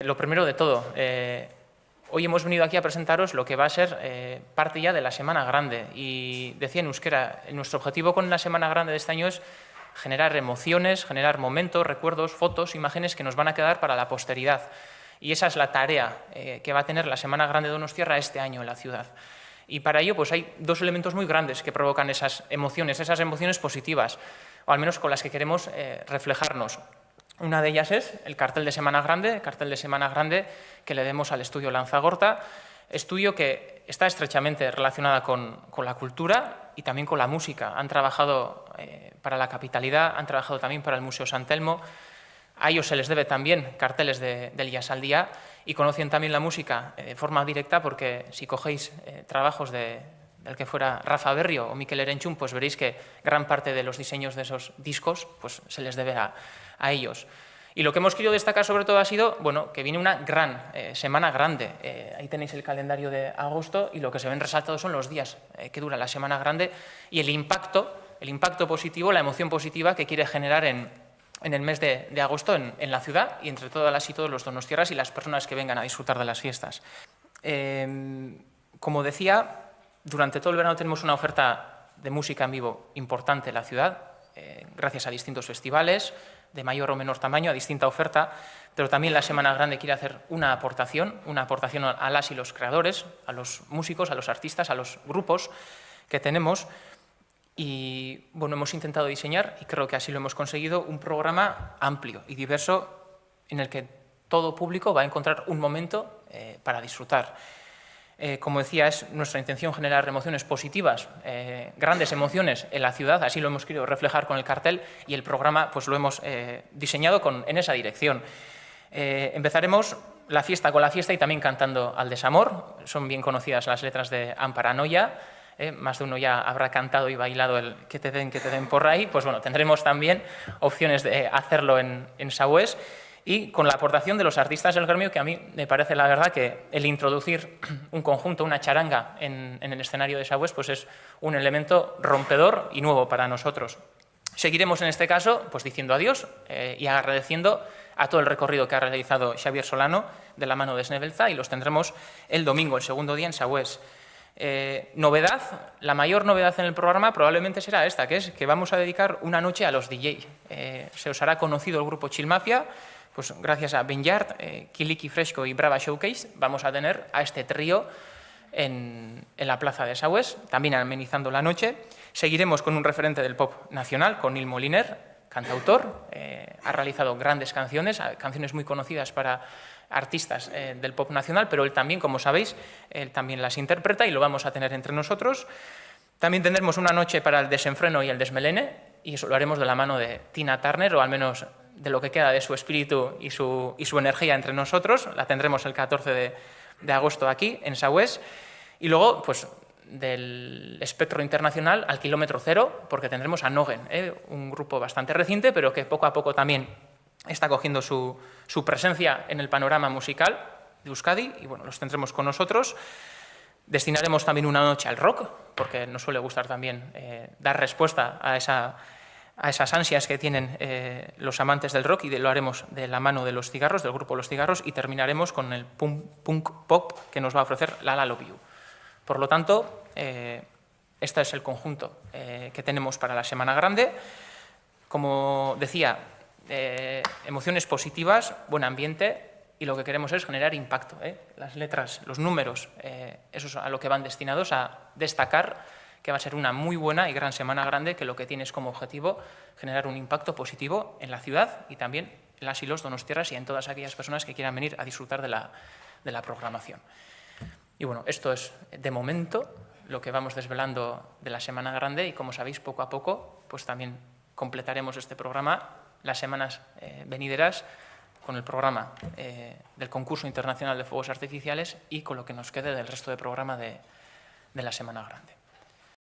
Lo primero de todo, eh, hoy hemos venido aquí a presentaros lo que va a ser eh, parte ya de la Semana Grande. Y decía en euskera, nuestro objetivo con la Semana Grande de este año es generar emociones, generar momentos, recuerdos, fotos, imágenes que nos van a quedar para la posteridad. Y esa es la tarea eh, que va a tener la Semana Grande de Donostierra este año en la ciudad. Y para ello pues hay dos elementos muy grandes que provocan esas emociones, esas emociones positivas, o al menos con las que queremos reflejarnos. Una de ellas es el cartel de Semana Grande, cartel de Semana Grande que le demos al estudio Lanzagorta, estudio que está estrechamente relacionada con, la cultura y también con la música. Han trabajado eh, para la capitalidad, han trabajado también para el Museo San Telmo. A ellos se les debe también carteles del Jazz al Día y conocen también la música eh, de forma directa porque si cogéis eh, trabajos de, el que fuera Rafa Berrio o Miquel Erenchum, pues veréis que gran parte de los diseños de esos discos pues, se les debe a, ellos. Y lo que hemos querido destacar sobre todo ha sido bueno, que viene una gran eh, semana grande. Eh, ahí tenéis el calendario de agosto y lo que se ven resaltados son los días eh, que dura la semana grande y el impacto, el impacto positivo, la emoción positiva que quiere generar en, el mes de, agosto en, la ciudad y entre todas las y todos los donos tierras y las personas que vengan a disfrutar de las fiestas. como decía, durante todo el verano tenemos una oferta de música en vivo importante en la ciudad, eh, gracias a distintos festivales de mayor o menor tamaño, a distinta oferta, pero también la Semana Grande quiere hacer una aportación, una aportación a las y los creadores, a los músicos, a los artistas, a los grupos que tenemos. Y bueno, hemos intentado diseñar, y creo que así lo hemos conseguido, un programa amplio y diverso en el que todo público va a encontrar un momento eh, para disfrutar. Eh, como decía, es nuestra intención generar emociones positivas, eh, grandes emociones en la ciudad, así lo hemos querido reflejar con el cartel y el programa pues, lo hemos eh, diseñado con, en esa dirección. empezaremos la fiesta con la fiesta y también cantando al desamor, son bien conocidas las letras de Amparanoia, más de uno ya habrá cantado y bailado el que te den, que te den por ahí, pues bueno, tendremos también opciones de hacerlo en, en Sabués y con la aportación de los artistas del gremio, que a mí me parece la verdad que el introducir un conjunto, una charanga en, en el escenario de Sabues, pues es un elemento rompedor y nuevo para nosotros. Seguiremos en este caso pues diciendo adiós eh, y agradeciendo a todo el recorrido que ha realizado Xavier Solano de la mano de snevelza y los tendremos el domingo, el segundo día en Sabues. Eh, novedad, la mayor novedad en el programa probablemente será esta, que es que vamos a dedicar una noche a los DJ. Eh, se os hará conocido el grupo Chilmafia, pues, gracias a vinyard eh, Kiliki Fresco y Brava Showcase, vamos a tener a este trío en, la plaza de Saues, también amenizando la noche. Seguiremos con un referente del pop nacional, con Il Moliner, cantautor, eh, ha realizado grandes canciones, canciones muy conocidas para artistas eh, del pop nacional, pero él también, como sabéis, él también las interpreta y lo vamos a tener entre nosotros. También tendremos una noche para el desenfreno y el desmelene, y eso lo haremos de la mano de Tina Turner, o al menos de lo que queda de su espíritu y su, y su energía entre nosotros. La tendremos el 14 de, agosto aquí, en Sahués. Y luego, pues del espectro internacional al kilómetro cero, porque tendremos a Nogen, ¿eh? un grupo bastante reciente, pero que poco a poco también está cogiendo su, presencia en el panorama musical de Euskadi, y bueno, los tendremos con nosotros. Destinaremos también una noche al rock, porque nos suele gustar también eh, dar respuesta a esa a esas ansias que tienen eh, los amantes del rock y de, lo haremos de la mano de los cigarros, del grupo Los Cigarros, y terminaremos con el punk, pop que nos va a ofrecer La La Love Por lo tanto, eh, este es el conjunto eh, que tenemos para la Semana Grande. Como decía, emociones positivas, buen ambiente, y lo que queremos es generar impacto. Las letras, los números, eso es a lo que van destinados a destacar que va a ser una muy buena y gran semana grande que lo que tiene como objetivo generar un impacto positivo en la ciudad y también en las y los tierras y en todas aquellas personas que quieran venir a disfrutar de la, programación. Y bueno, esto es de momento lo que vamos desvelando de la Semana Grande y como sabéis, poco a poco, pues también completaremos este programa las semanas eh, venideras con el programa eh, del concurso internacional de fuegos artificiales y con lo que nos quede del resto del programa de la Semana Grande.